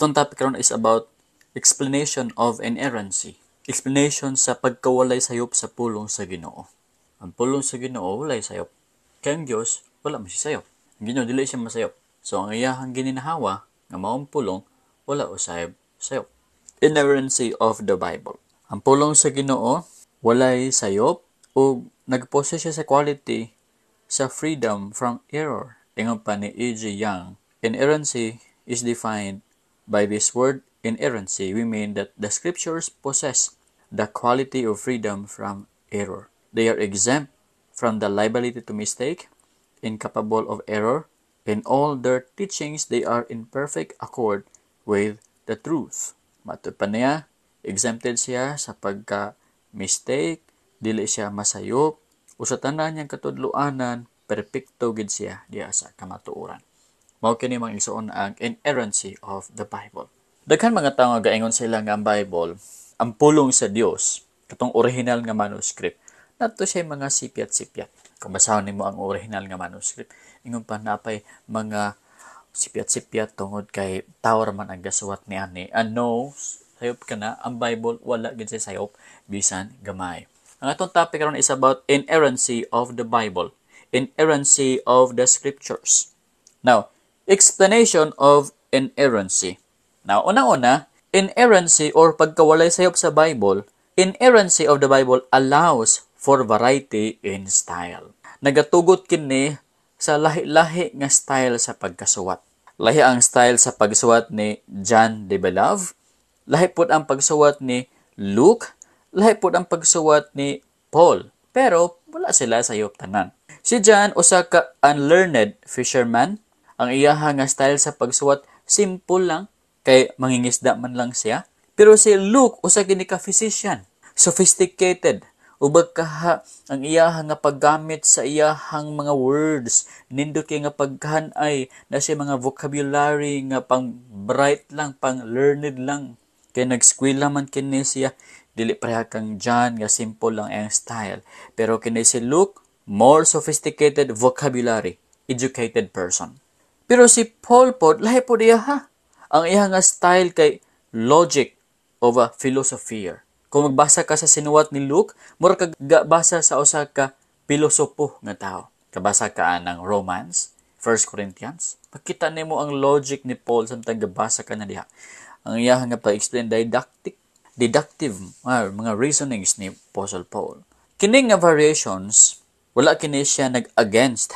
Itong topic karon is about explanation of inerrancy. Explanation sa pagkawalay sayop sa pulong sa Ginoo. Ang pulong sa Ginoo walay sayop. Kay ang Dios wala man siya sayop. Ang Ginoo dili siya masayop. So ang iyahang gininhawa nga maong pulong wala usayop sayop. Inerrancy of the Bible. Ang pulong sa Ginoo walay sayop o nagpose siya sa quality sa freedom from error. Ingon pa ni E.G. Young, inerrancy is defined By this word inerrancy, we mean that the scriptures possess the quality of freedom from error. They are exempt from the liability to mistake, incapable of error. In all their teachings, they are in perfect accord with the truth. Matod exempted siya sa pagka-mistake, dili siya masayop, usatanan sa tanan niyang katudloanan, gid siya diya sa kamatuuran. mao kini mang igsuon ang inerrancy of the Bible. Daghan mga tao nga ingon sila nga ang Bible ang pulong sa Dios katong original nga manuscript nato siya mga sipiat-sipiat. Kung basahon nimo ang original nga manuscript, ingon pa napay mga sipiat-sipiat tungod kay tawar man ang gaswat ni ani. And no, sayop kana ang Bible wala gid sa sayop bisan gamay. Ang atong topic karon is about inerrancy of the Bible, inerrancy of the scriptures. Now, Explanation of inerrancy. Now, una-una, inerrancy or pagkawalay sayop sa Bible, inerrancy of the Bible allows for variety in style. Nagatugot kini sa lahi-lahi nga style sa pagkasuwat. Lahi ang style sa pagsuwat ni John de Belove, lahi pud ang pagsuwat ni Luke, lahi pud ang pagsuwat ni Paul. Pero wala sila sa tanan. Si John usa ka unlearned fisherman ang iyaha nga style sa pagsuwat simple lang kay mangingisda man lang siya. Pero si Luke usa gini ka physician, sophisticated ubag kaha ang iyahang nga paggamit sa iyahang mga words nindot kay nga pagkanay na siya mga vocabulary nga pang bright lang pang learned lang kay nag nagskwela man kini siya dili pareha kang John nga simple lang ang style pero kini si Luke more sophisticated vocabulary educated person pero si Paul pod, lahi po diya ha. Ang iya nga style kay logic of a philosopher. Kung magbasa ka sa sinuwat ni Luke, mura ka basa sa usa ka pilosopo nga tao. Kabasa ka ng Romans, 1 Corinthians. Pakita nimo ang logic ni Paul samtang gabasa ka na diha. Ang iya nga pa-explain didactic, deductive uh, mga reasonings ni Apostle Paul. Kining nga variations wala kini siya nag-against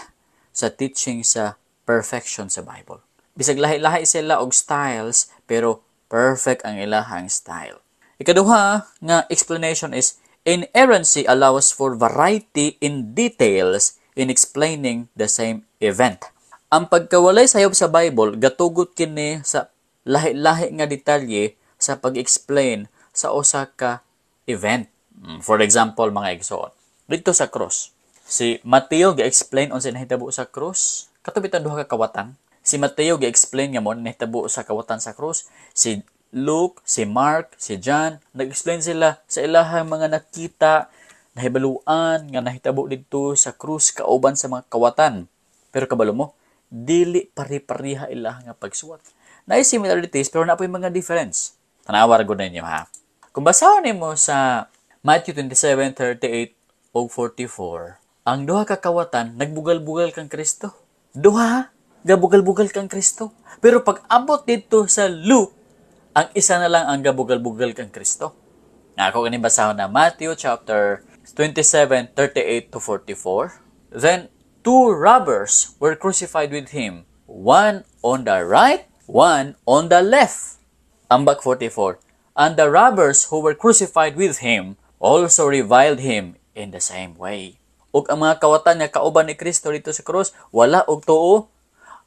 sa teaching sa perfection sa Bible. Bisag lahi-lahi sila og styles, pero perfect ang ilahang style. Ikaduha nga explanation is, inerrancy allows for variety in details in explaining the same event. Ang pagkawalay sayop sa Bible, gatugot kini sa lahi-lahi nga detalye sa pag-explain sa usa ka event. Mm, for example, mga igsoon, dito sa cross, si Mateo ga-explain on sa nahitabo sa cross, Katubitan duha ka kawatan. Si Mateo gi-explain nga mo nahitabo sa kawatan sa krus. Si Luke, si Mark, si John, nag-explain sila sa ilahang mga nakita, nahibaluan, nga nahitabo dito sa krus kauban sa mga kawatan. Pero kabalo mo, dili pari-pariha ilahang nga pagsuwat. Na similarities pero na mga difference. Tanawar gud ninyo ha. Kung basahon nimo sa Matthew 27:38 og 44, ang duha ka kawatan nagbugal-bugal kang Kristo Duha, gabugal-bugal kang Kristo. Pero pag abot dito sa Luke, ang isa na lang ang gabugal-bugal kang Kristo. Na ako kani basahon na Matthew chapter 27, 38 to 44. Then two robbers were crucified with him, one on the right, one on the left. Ambak 44. And the robbers who were crucified with him also reviled him in the same way o ang mga kawatan nga kauban ni Kristo dito sa cross wala og tuo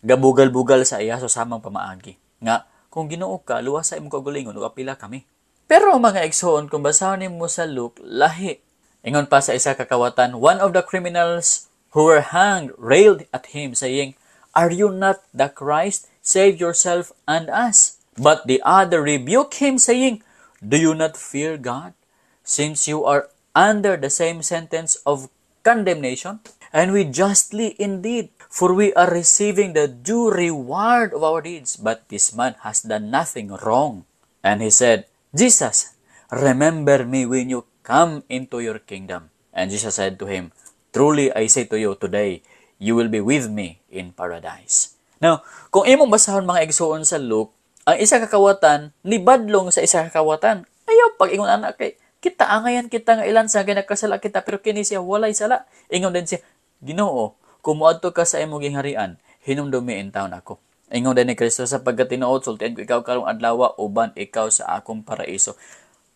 gabugal-bugal sa iya sa samang pamaagi nga kung Ginoo ka luwas sa imong kaugalingon ug apila kami pero mga igsoon kung basahon nimo sa Luke lahi ingon pa sa isa ka kawatan one of the criminals who were hanged railed at him saying are you not the Christ save yourself and us but the other rebuked him saying do you not fear God since you are under the same sentence of condemnation, and we justly indeed, for we are receiving the due reward of our deeds. But this man has done nothing wrong. And he said, Jesus, remember me when you come into your kingdom. And Jesus said to him, Truly I say to you today, you will be with me in paradise. Now, kung imong basahon mga igsoon sa Luke, ang isa kakawatan ni badlong sa isa kakawatan. Ayaw pag ingon anak kay Kita angayan kita nga ilan sa ginakasala kita pero kini siya walay sala. Ingon din siya, Ginoo, kumuadto ka sa imong gingharian, hinumdumi in taon ako. Ingon din ni Kristo sa pagkatinuod, sultian ko ikaw karong adlaw uban ikaw sa akong paraiso.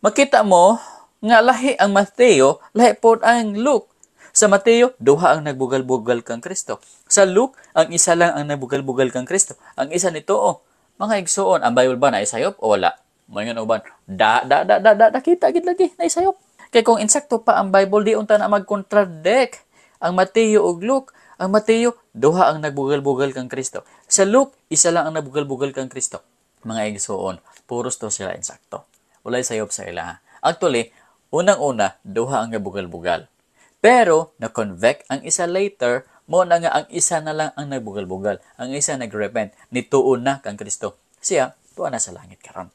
Makita mo nga lahi ang Mateo, lahi pod ang Luke. Sa Mateo, duha ang nagbugal-bugal kang Kristo. Sa Luke, ang isa lang ang nagbugal-bugal kang Kristo. Ang isa nito, oh, mga igsuon, ang Bible ba na isayop o wala? Mayon uban, da da da da da kita gid lagi na isayop. Kay kung insekto pa ang Bible di unta na magkontradict ang Mateo ug Luke. Ang Mateo duha ang nagbugal-bugal kang Kristo. Sa Luke isa lang ang nagbugal-bugal kang Kristo. Mga igsuon, puros to sila insekto Walay sayop sa ila. Actually, unang-una duha ang nagbugal bugal Pero na-convict ang isa later mo na nga ang isa na lang ang nagbugal-bugal. Ang isa nagrepent nituon na kang Kristo. Siya tuwa na sa langit karon.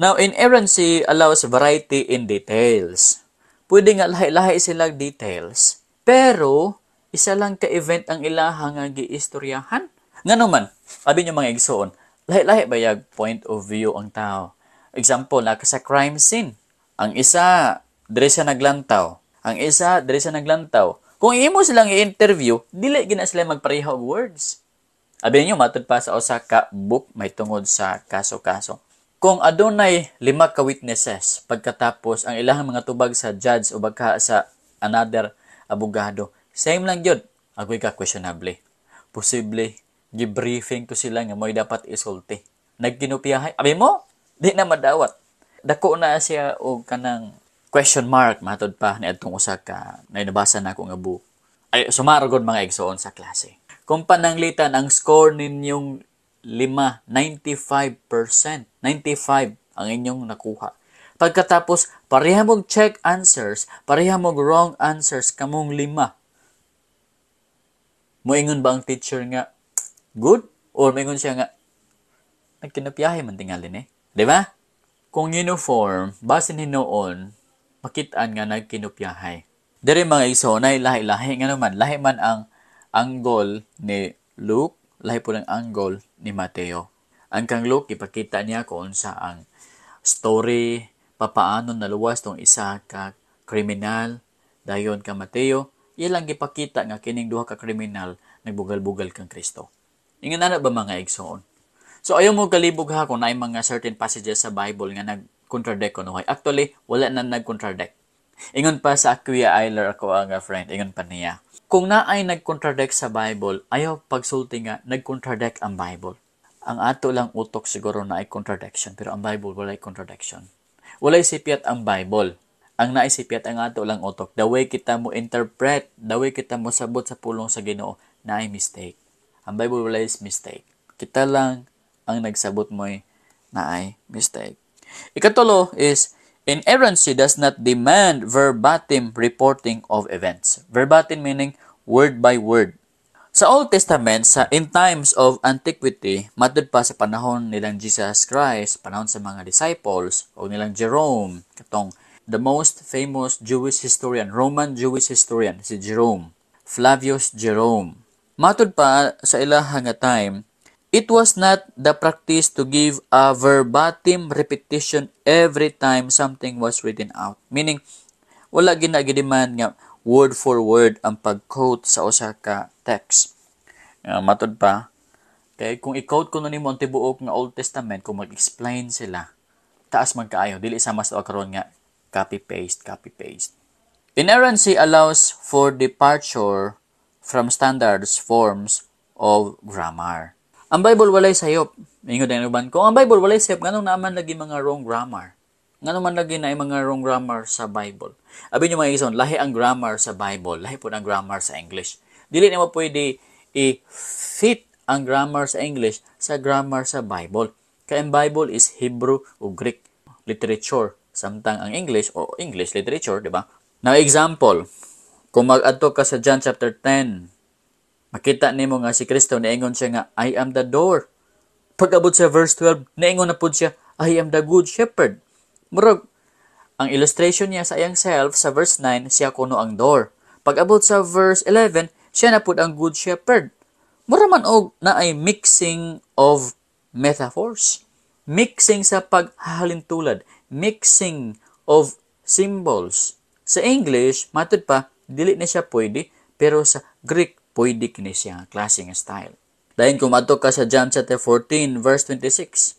Now, inerrancy allows variety in details. Pwede nga lahi-lahi silang details. Pero, isa lang ka-event ang ilaha nga giistoryahan. Nga naman, abi niyo mga igsoon, lahi-lahi ba yung point of view ang tao? Example, naka sa crime scene. Ang isa, dire sa naglantaw. Ang isa, dire sa naglantaw. Kung imo silang i-interview, dili gina sila magpareha words. Abi niyo, matod pa sa usa ka book may tungod sa kaso-kaso kung adunay lima ka witnesses pagkatapos ang ilang mga tubag sa judge o baka sa another abogado, same lang yun. Agoy ka questionable. Posible, gibriefing to sila nga mo'y dapat isulti. Nagkinupiyahay. Abi mo, di na madawat. Dako na siya o kanang question mark matod pa ni adtong usa ka na nabasa na ako nga book ay sumaragod mga egsoon sa klase. Kung pananglitan ang score ninyong lima, 95%. 95 ang inyong nakuha. Pagkatapos, pareha mong check answers, pareha mong wrong answers, kamong lima. Moingon ba ang teacher nga, good? Or moingon siya nga, nagkinapiyahe man tingalin eh. Di ba? Kung uniform, basin hinoon, makitaan nga nagkinupyahay. Dari mga iso, na lahi-lahi nga naman, lahi man ang ang goal ni Luke lahi po ng angle ni Mateo. Ang kang Luke, ipakita niya kung unsa ang story, papaano naluwas tong isa ka kriminal, dayon ka Mateo, iya lang gipakita nga kining duha ka kriminal nagbugal-bugal kang Kristo. Ingan na ba mga igsoon? So ayaw mo kalibog ha kung naay mga certain passages sa Bible nga nag-contradict ko nuhay. Actually, wala na nag-contradict. Ingon pa sa Akuya Eiler ako ang ah, friend, ingon pa niya. Kung naay nagkontradict sa Bible, ayaw pagsulti nga nagkontradict ang Bible. Ang ato lang utok siguro na ay contradiction, pero ang Bible walay contradiction. Walay sipiat ang Bible. Ang naisipiat ang ato lang utok. The way kita mo interpret, the way kita mo sabot sa pulong sa Ginoo, na ay mistake. Ang Bible wala is mistake. Kita lang ang nagsabot mo na ay mistake. Ikatulo is Inerrancy does not demand verbatim reporting of events. Verbatim meaning word by word. Sa Old Testament, sa in times of antiquity, matod pa sa panahon nilang Jesus Christ, panahon sa mga disciples, o nilang Jerome, katong the most famous Jewish historian, Roman Jewish historian, si Jerome, Flavius Jerome. Matod pa sa ilahang nga time, It was not the practice to give a verbatim repetition every time something was written out. Meaning, wala ginagidiman nga word for word ang pag-quote sa Osaka text. Uh, matod pa, kay kung i-quote ko nimo ang tibuok nga Old Testament kung mag-explain sila, taas magkaayo, dili sa mas karon nga copy paste, copy paste. Inerrancy allows for departure from standards forms of grammar. Ang Bible walay sayop. Ingon ang uban ko, ang Bible walay sayop nganong naman lagi mga wrong grammar. Nganong man lagi na mga wrong grammar sa Bible. Abi nyo mga ison, lahi ang grammar sa Bible, lahi po ang grammar sa English. Dili na mo pwede i-fit ang grammar sa English sa grammar sa Bible. Kaya ang Bible is Hebrew o Greek literature samtang ang English o English literature, di ba? Now example, kung mag-adto ka sa John chapter 10, Makita mo nga si Kristo naingon siya nga I am the door. Pagabot sa verse 12 naingon na pud siya I am the good shepherd. Murag ang illustration niya sa iyang self sa verse 9 siya kuno ang door. Pagabot sa verse 11 siya na pud ang good shepherd. Muraman og na ay mixing of metaphors. Mixing sa paghahalintulad, mixing of symbols. Sa English, matud pa dili na siya pwede pero sa Greek pwede kini siya klase nga style. Dayon kung ka sa John chapter 14 verse 26.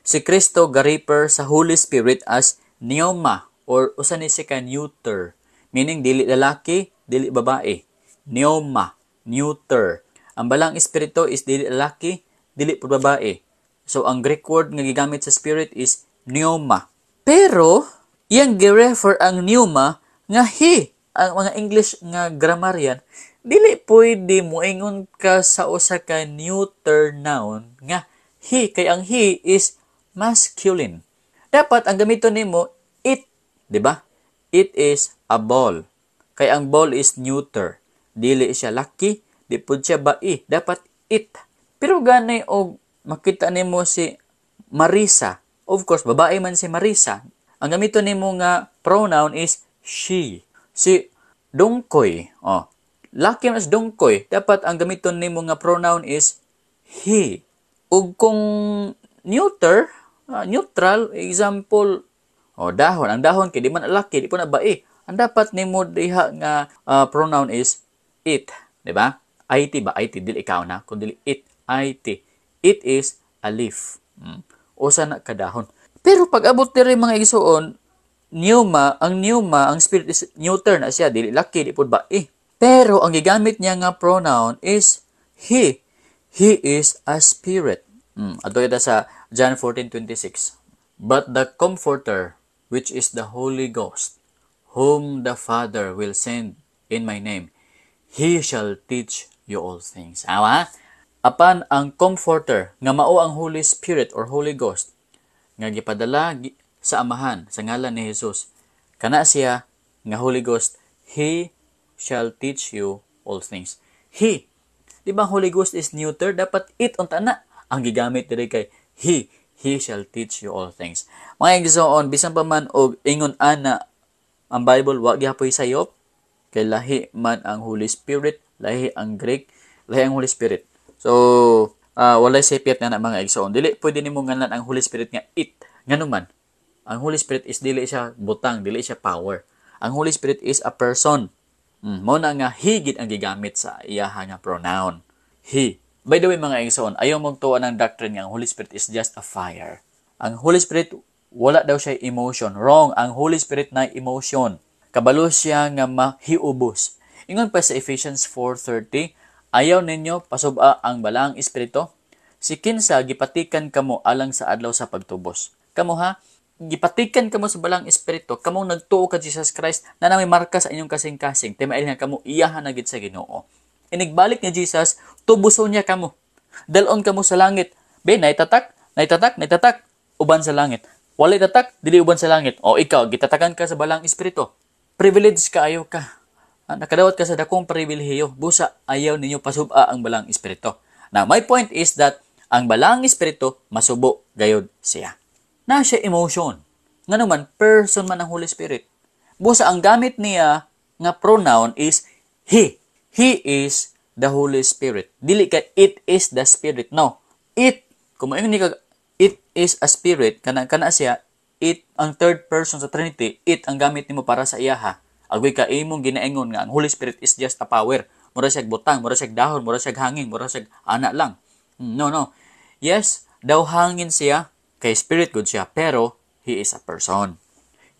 Si Kristo gariper sa Holy Spirit as neoma or usa ni si neuter, meaning dili lalaki, dili babae. Neoma, neuter. Ang balang espiritu is dili lalaki, dili pud babae. So ang Greek word nga gigamit sa spirit is neoma. Pero iyang gi-refer ang neoma nga he ang mga English nga grammarian dili pwede mo ingon ka sa usa ka neuter noun nga he kay ang he is masculine. Dapat ang gamiton nimo it, di ba? It is a ball. Kay ang ball is neuter. Dili siya lucky, di pud siya eh. dapat it. Pero ganay og makita nimo si Marisa. Of course, babae man si Marisa. Ang gamiton nimo nga pronoun is she. Si Dongkoy, oh, Laki mas dungkoy. Dapat ang gamiton nimo nga pronoun is he. Ug kung neuter, uh, neutral, example, o oh, dahon. Ang dahon kay di man laki, di po na bae. Ang dapat nimo diha nga uh, pronoun is it. Di ba? IT ba? IT. Dili ikaw na. Kung dili it. IT. It is a leaf. Hmm. O sana kadahon. Pero pag abot diri mga igsuon, Newma, ang Newma, ang spirit is neuter na siya, dili laki, di pod ba eh. Pero ang gigamit niya nga pronoun is he. He is a spirit. Mm, ato ito sa John 14:26. But the comforter, which is the Holy Ghost, whom the Father will send in my name, he shall teach you all things. Awa? Apan ang comforter nga mao ang Holy Spirit or Holy Ghost nga gipadala sa amahan sa ngalan ni Jesus. Kana siya nga Holy Ghost, he shall teach you all things. He. Di ba Holy Ghost is neuter? Dapat it on na. Ang gigamit diri kay He. He shall teach you all things. Mga igsoon, bisan pa man og ingon ana ang Bible wa gihapoy sayop kay lahi man ang Holy Spirit, lahi ang Greek, lahi ang Holy Spirit. So, uh, walay sepiat na na mga igsoon. Dili pwede nimo ngalan ang Holy Spirit nga it. Nganuman, ang Holy Spirit is dili siya butang, dili siya power. Ang Holy Spirit is a person. Mm, mao na nga higit ang gigamit sa iyaha nga pronoun. He. By the way mga igsoon, ayaw mong tuwa ng doctrine nga ang Holy Spirit is just a fire. Ang Holy Spirit wala daw siya emotion. Wrong. Ang Holy Spirit na emotion. Kabalo siya nga mahiubos. Ingon pa sa Ephesians 4.30, Ayaw ninyo pasuba ang balaang espirito, si kinsa gipatikan kamo alang sa adlaw sa pagtubos. Kamo ha, gipatikan kamo sa balang espiritu kamong nagtuo ka Jesus Christ na may marka sa inyong kasing-kasing ti mailhan kamo iyahan na gid sa Ginoo inigbalik ni Jesus tubuson niya kamo dalon kamo sa langit be naitatak naitatak naitatak uban sa langit walay tatak dili uban sa langit o ikaw gitatakan ka sa balang espiritu privilege kaayo ka ah, nakadawat ka sa dakong pribilehiyo busa ayaw ninyo pasub ang balang espiritu na my point is that ang balang espiritu masubo gayod siya na siya emotion. Nga naman, person man ang Holy Spirit. Busa ang gamit niya nga pronoun is he. He is the Holy Spirit. Dili ka it is the Spirit. No. It kung ni ka it is a spirit kana kana siya it ang third person sa Trinity, it ang gamit nimo para sa iyaha. Agwi ka imong ginaingon nga ang Holy Spirit is just a power. Mura siya butang, mura siya dahon, mura siya hangin, mura siya ana lang. Mm, no, no. Yes, daw hangin siya, Kay spirit good siya, pero he is a person.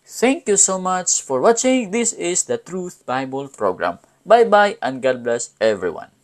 Thank you so much for watching. This is the Truth Bible Program. Bye-bye and God bless everyone.